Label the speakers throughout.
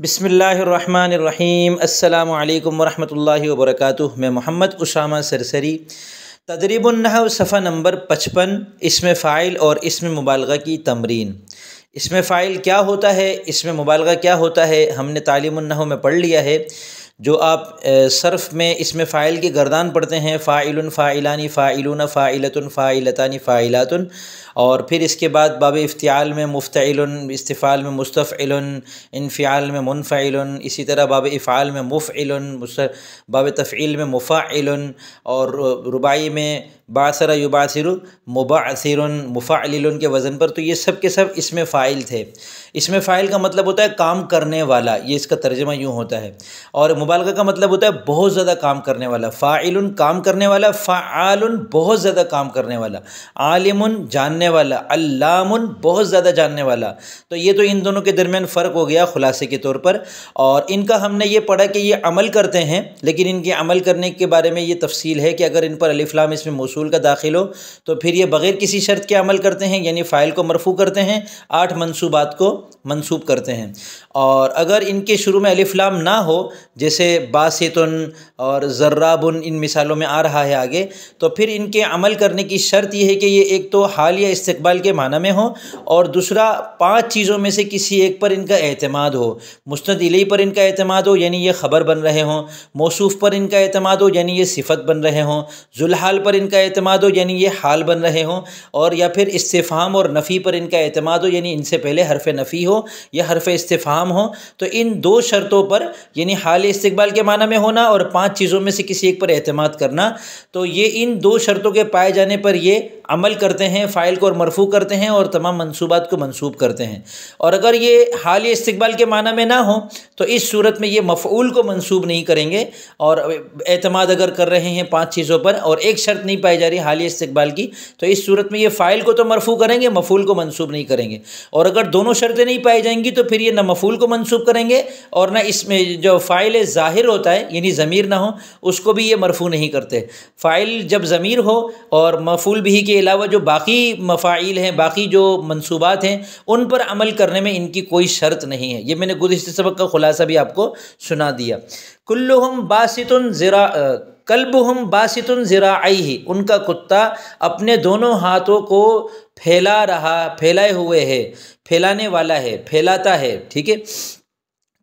Speaker 1: बिसमीम् अल्लाम वरहमल वर्क मैं मोहम्मद उसामा सरसरी तदरीबनहा सफ़ा नंबर पचपन इसमें फ़ाइल और इसमें मुबालगा की तमरीन इसमें फ़ाइल क्या होता है इसमें मुबालगा क्या होता है हमने तालीमनह में पढ़ लिया है जो आप सर्फ़ में इसमें फ़ाइल के गर्दान पढ़ते हैं फ़ाइल फ़ाइलानी फ़ाइलून फ़ाइलतन फ़ाइलतानी फ़ाइलातन और फिर इसके बाद बाब इफ्तियाल में मुफ्तल इस्तफ़ाल में मुस्तफ़िल इनफ़ियाल में मुनफ़िल इसी तरह बाब इफ़ाल में मुफ़िल बाब तफ़ील में मुफ़ाइल और रुबाई में बासरा युबासर मुबासर मुफ़ाइल के वज़न पर तो ये सब के सब इसमें फ़ाइल थे इसमें फ़ाइल का मतलब होता है काम करने वाला ये इसका तर्जमा यूँ होता है और मुबालका का मतलब होता है बहुत ज़्यादा काम करने वाला फ़ाइल काम करने वाला फ़ाल बहुत ज़्यादा काम करने वाला आलिम जानने जानने वाला अल्लामुन बहुत ज़्यादा जानने वाला तो ये तो इन दोनों के दरमियान फ़र्क हो गया खुलासे के तौर पर और इनका हमने ये पढ़ा कि ये अमल करते हैं लेकिन इनके अमल करने के बारे में ये तफसील है कि अगर इन पर अलिफ्लाम इसमें मौसूल का दाखिल हो तो फिर ये बग़ैर किसी शर्त के अमल करते हैं यानी फ़ाइल को मरफू करते हैं आठ मनसूबात को मनसूब करते हैं और अगर इनके शुरू में अलिफ्लाम ना हो जैसे बासित और जर्राबन इन मिसालों में आ रहा है आगे तो फिर इनके अमल करने की शर्त यह है कि ये एक तो हाल या इस्तबाल के माना में हो और दूसरा पाँच चीज़ों में से किसी एक पर इनका अहतमाद हो मुस्ंद इली पर इनका अहतमाद हो यानी ये ख़बर बन रहे हों मौसूफ़ पर इनका अहतमाद हो यानी ये सिफत बन रहे हों जुलहाल पर इनका अहतमाद हो यानी ये हाल बन रहे हों और या फिर इस्तेफ़ाम और नफ़ी पर इनका अहतमाद हो यानी इनसे पहले हरफ नफ़ी हो या हरफ इस्तेफ़ाम हो तो इन दो शर्तों पर यानी हाल इस्तबाल के माना में होना और पाँच चीज़ों में से किसी एक पर अहतमाद करना तो ये इन दो शर्तों के पाए जाने पर ये अमल करते हैं फ़ाइल को और मरफू करते हैं और तमाम मनसूबा को मनसूब करते हैं और अगर ये हाल इस्तबाल के माना में ना हो तो इस सूरत में ये मफूल को मनसूब नहीं करेंगे और अतमाद अगर कर रहे हैं पाँच चीज़ों पर और एक शर्त नहीं पाई जा रही हाल इस्तबाल की तो इस सूरत में ये फ़ाइल को तो मरफू करेंगे मफूल को मनसूब नहीं करेंगे और अगर दोनों शर्तें नहीं पाई जाएंगी तो फिर ये ना मफूल को मनसूब करेंगे और ना इसमें जो फ़ाइल ज़ाहिर होता है यानी ज़मीर ना हो उसको भी ये मरफू नहीं करते फ़ाइल जब ज़मीर हो और मफूल भी के अलावा जो बाकी मफ़ाइल हैं बाकी जो मनसूबात हैं उन पर अमल करने में इनकी कोई शर्त नहीं है ये मैंने गुजशत सबक का ख़ुलासा भी आपको सुना दिया हम बासितुन ज़रा कल्ब हम बासितुन ज़राई उनका कुत्ता अपने दोनों हाथों को फैला रहा फैलाए हुए है फैलाने वाला है फैलाता है ठीक है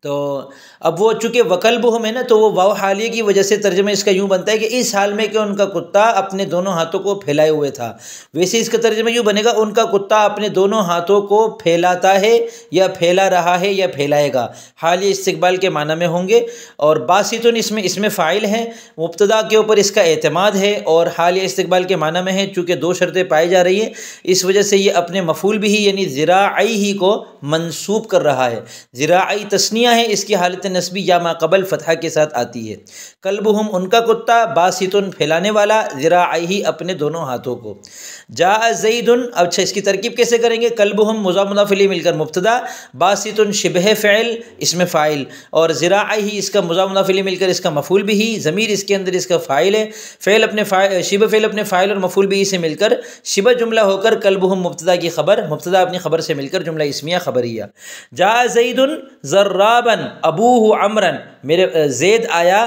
Speaker 1: तो अब वो चूँकि वकलबुहम है ना तो वो वाव हालिया की वजह से तर्जमा इसका यूँ बनता है कि इस हाल में कि उनका कुत्ता अपने दोनों हाथों को फैलाए हुए था वैसे इसका तर्जमा यूँ बनेगा उनका कुत्ता अपने दोनों हाथों को फैलाता है या फैला रहा है या फैलाएगा हालिया इस्तबाल के माना में होंगे और बासितुन इसमें इसमें फ़ाइल है मुबतदा के ऊपर इसका अतमाद है और हालिया इस्तबाल के माना में है चूँकि दो शर्तें पाई जा रही हैं इस वजह से ये अपने मफूल भी यानी ज़रा ही को मनसूब कर रहा है ज़रा तस्निया है इसकी हालत नस्बी या माकबल फतह के साथ आती है कल्ब हम उनका कुत्ता बासितुन फैलाने वाला ज़रा ही अपने दोनों हाथों को जा जईदन अच्छा इसकी तरकीब कैसे करेंगे कल्ब हम मुजामुनाफिली मिलकर मुफ्तदा बासितुन शिबह फ़ैल इसमें फ़ाइल और ज़रा ही इसका मुजामुनाफिली मिलकर इसका मफूल भी ही ज़मीर इसके अंदर इसका फ़ाइल है फ़ैल अपने फ़ाइल शिब फ़ैल अपने फ़ाइल और मफूल भी से मिलकर शिब जुमला होकर कल्ब हम मुफ्तदा की खबर मुफ्तदा अपनी खबर से मिलकर जुमला इसमिया खबरिया जा जईदन जर्रा शबाबन अबू अमरन मेरे जैद आया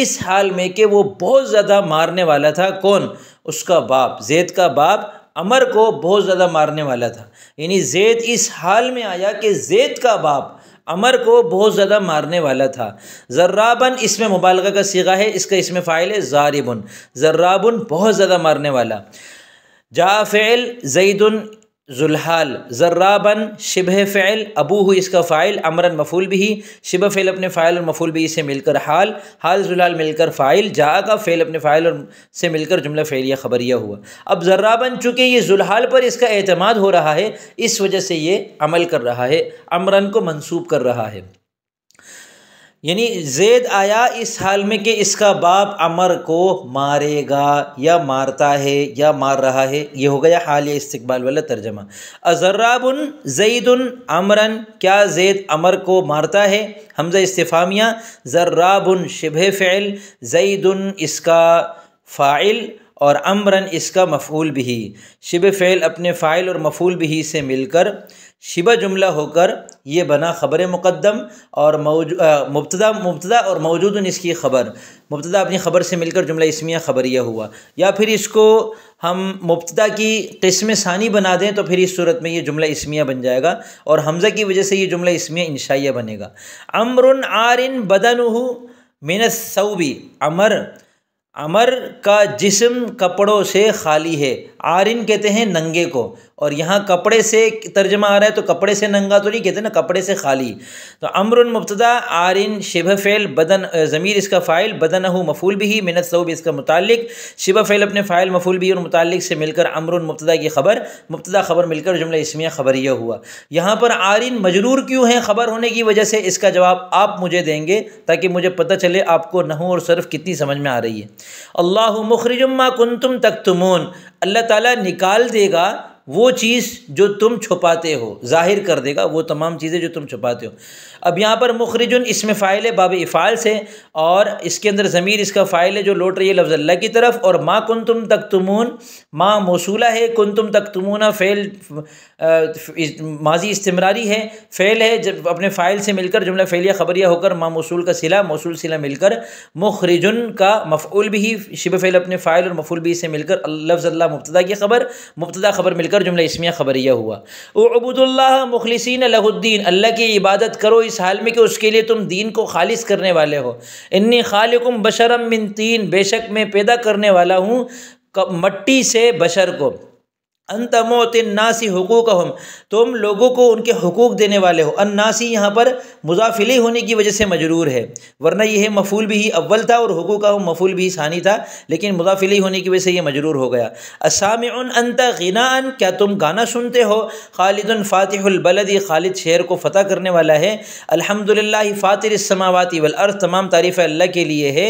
Speaker 1: इस हाल में कि वो बहुत ज़्यादा मारने वाला था कौन उसका बाप जैद का बाप अमर को बहुत ज़्यादा मारने वाला था यानी जैद इस हाल में आया कि जैद का बाप अमर को बहुत ज़्यादा मारने वाला था जर्राबन इसमें मुबालगा का सीगा है इसका इसमें फ़ाइल है जारिबन जर्राबन बहुत ज़्यादा मारने वाला जाफ़ेल जईदन जुल्हाल जर्राबन शिब फ़ैल अबू हुई इसका फ़ाइल अमरन मफूल भी शिब फ़ैल अपने फ़ाइल और मफूल भी इसे मिलकर हाल हाल जुल्हाल मिलकर फ़ाइल जा का फ़ैल अपने फ़ाइल और से मिलकर जुमला फ़ैलिया ख़बरिया हुआ अब जर्राबन चूँकि ये जुल्हाल पर इसका अहतमाद हो रहा है इस वजह से ये अमल कर रहा है अमरन को मनसूब कर रहा है यानी जैद आया इस हाल में कि इसका बाप अमर को मारेगा या मारता है या मार रहा है ये हो गया हाल इस्तबाल वाला तर्जमा अजर्राबन जैदन अमरन क्या जैद अमर को मारता है हमजा इस्तफ़ामिया जर्राबन शिब फ़ैल जैदन इसका फ़ाइल और अमरन इसका मफूल भी शिब फ़ैल अपने फ़ाइल और मफूल भी से मिलकर शिबा जुमला होकर ये बना ख़बर मुकदम और मुबतदा मुबतदा और मौजूद इसकी ख़बर मुबतदा अपनी ख़बर से मिलकर जुमला इसमिया ख़बरिया हुआ या फिर इसको हम मुबतदा की क़स्म सानी बना दें तो फिर इस सूरत में ये जुमला इसमिया बन जाएगा और हमज़ा की वजह से ये जुमला इसमिया इनशाइया बनेगा आर आरिन बदन मिन सऊबी अमर अमर का जिसम कपड़ों से खाली है आरिन कहते हैं नंगे को और यहाँ कपड़े से तर्जमा आ रहा है तो कपड़े से नंगा तो नहीं कहते ना कपड़े से खाली तो अमरुन मुबतदा आरिन शिब फ़ैल बदन ज़मीर इसका फ़ाइल बदन हो मफूल भी मिनत सऊब इसका मुतालिक शिब फ़ैल अपने फ़ाइल मफूल भी और मुतालिक से मिलकर अमरुन मुबतदा की खबर मुबतदा खबर मिलकर जुमला इसमिया खबरिया हुआ यहाँ पर आरिन मजरूर क्यों है खबर होने की वजह से इसका जवाब आप मुझे देंगे ताकि मुझे पता चले आपको नहू और सर्फ कितनी समझ में आ रही है अल्लाह मुखरजुम्मा कुन तुम तक अल्लाह ताला निकाल देगा वो चीज़ जो तुम छुपाते हो जाहिर कर देगा वो तमाम चीज़ें जो तुम छुपाते हो अब यहाँ पर मुखरजन इसमें फ़ाइल है बाब इफ़ाल से और इसके अंदर ज़मीर इसका फ़ाइल है जो लौट रही है लफ्ज़ अल्लाह की तरफ और माँ कन तुम तक तुमून माँ मौसूला है कन तुम तक तुमूना फ़ैल माजी इस्तेमरारी है फ़ैल है जब अपने फ़ाइल से मिलकर जुमला फ़ैलिया खबरिया होकर माँ मौसूल का सिला मौसूल सिला मिलकर मुखरजन का मफ़ूल भी शिब फ़ैल अपने फ़ाइल और मफ़ूल भी से मिलकर लफ्ज़ अल्लाह मुबतदा की खबर मुबतदा खबर मिलकर जुमला इसमिया खबरिया हुआ अबूदुल्ला मुखलसिन लहुद्दीन अल्लाह की इबादत करो इस इस हाल में कि उसके लिए तुम दीन को खालिश करने वाले हो इन्नी खालिकुम बशरम मिन तीन बेशक मैं पैदा करने वाला हूँ मट्टी से बशर को नासी हकूक हम तुम लोगों को उनके हकूक देने वाले हो अन्नासी यहाँ पर मुजाफिली होने की वजह से मजरूर है वरना यह मफूल भी अव्वल था और हकूक हम मफूल भी सानी था लेकिन मुजाफिली होने की वजह से यह मजरूर हो गया असाम अंत गनान क्या तुम गाना सुनते हो खालिद फ़ातिहबलद खालिद शहर को फ़तह करने वाला है अलहमदिल्ला फ़ातिर समावती वलअर्थ तमाम तारीफ़ अल्लाह के लिए है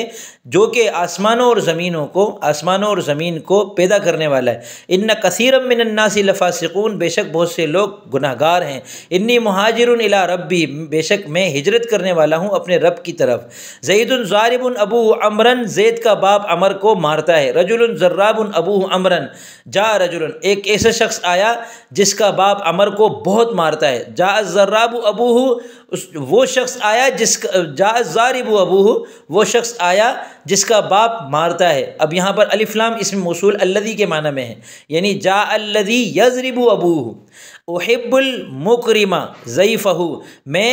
Speaker 1: जो कि आसमानों और ज़मीनों को आसमानों और ज़मीन को पैदा करने वाला है इन कसीरम मिनन्नासी लफासिकून बेशक बहुत से लोग गुनाहगार हैं इन्नी महाजिर इला रब्बी बेशक मैं हिजरत करने वाला हूँ अपने रब की तरफ जईदन ज़ारिबन अबू अमरन जैद का बाप अमर को मारता है रजुल जर्राबन अबू अमरन जा रजुल एक ऐसा शख्स आया जिसका बाप अमर को बहुत मारता है जा जर्राब अबू उस वो शख्स आया जिसका जा जारिब अबू वो शख्स आया जिसका बाप मारता है अब यहाँ पर अलिफ्लाम इसमें मौसूल अल्लदी के माना में है यानी जा अल्लदी यजरिबू अबूह ओहिबुल मुकरिमा ज़ईफ़हू मैं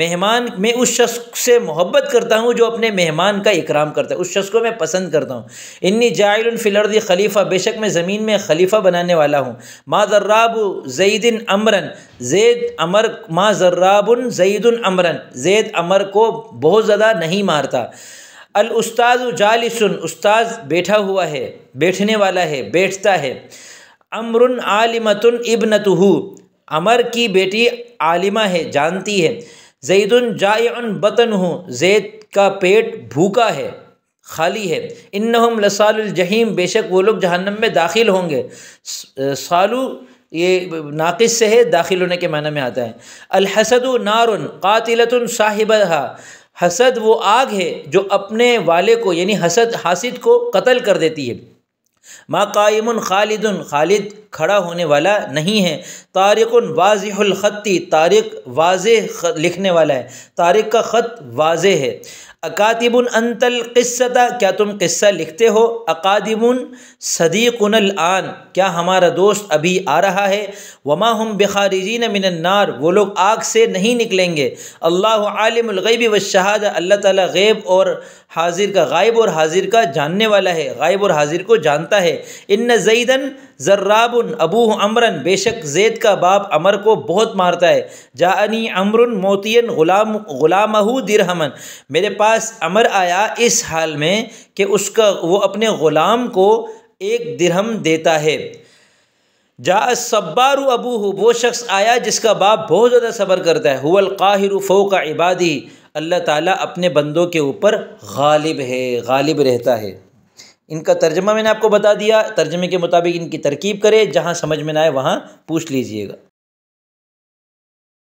Speaker 1: मेहमान मैं उस शख्स से मोहब्बत करता हूँ जो अपने मेहमान का इकराम करता है उस शख्स को मैं पसंद करता हूँ इन्नी जायलफ़िलर्दी खलीफ़ा बेशक मैं ज़मीन में खलीफ़ा बनाने वाला हूँ माँ जर्राबु जईदिन अमरन जैद अमर माँ जर्राबन जईदन अमरन जैद अमर को बहुत ज़्यादा नहीं मारता अल उस्ताद जालिसन उस्ताद बैठा हुआ है बैठने वाला है बैठता है अमरुन आलिमतुन इबनतहू अमर की बेटी आलिमा है जानती है जैदन जायन बतन हूँ जैद का पेट भूखा है खाली है इन लसालजहीम बेशक वो लोग जहन्नम में दाखिल होंगे सालू ये नाक़ से है दाखिल होने के माना में आता है अलहसद नारुन कातिलतन साहिब हसद वो आग है जो अपने वाले को यानी हसद हासिद को कत्ल कर देती है माँ कायम खालिद खालिद खड़ा होने वाला नहीं है तारिक वाजहलख़ती तारिक वाज लिखने वाला है तारिक का ख़त वाज है अकातिबन अंतल किस्सता क्या तुम क़स्सा लिखते हो अकादिबन सदीकुन आन क्या हमारा दोस्त अभी आ रहा है वमा हम बेखारिजीन मिनन्नार वो लोग आग से नहीं निकलेंगे अल्लाह आलमगैब व शहाद अल्लाह ताला गैब और हाजिर का गायब और हाजिर का जानने वाला है गायब और हाजिर को जानता है इन जईदन जर्राबन अबू अमरन बेशक जैद का बाप अमर को बहुत मारता है जानी अमरुन मोतियन गुलाम गुलामहू दिरहमन मेरे पास पास अमर आया इस हाल में कि उसका वो अपने ग़ुलाम को एक दिरहम देता है जा सब्बार अबू हो वो शख्स आया जिसका बाप बहुत ज़्यादा सब्र करता है हुल काहिर फ़ोक इबादी अल्लाह ताला अपने बंदों के ऊपर गालिब है गालिब रहता है इनका तर्जमा मैंने आपको बता दिया तर्जमे के मुताबिक इनकी तरकीब करें जहाँ समझ में ना आए वहाँ पूछ लीजिएगा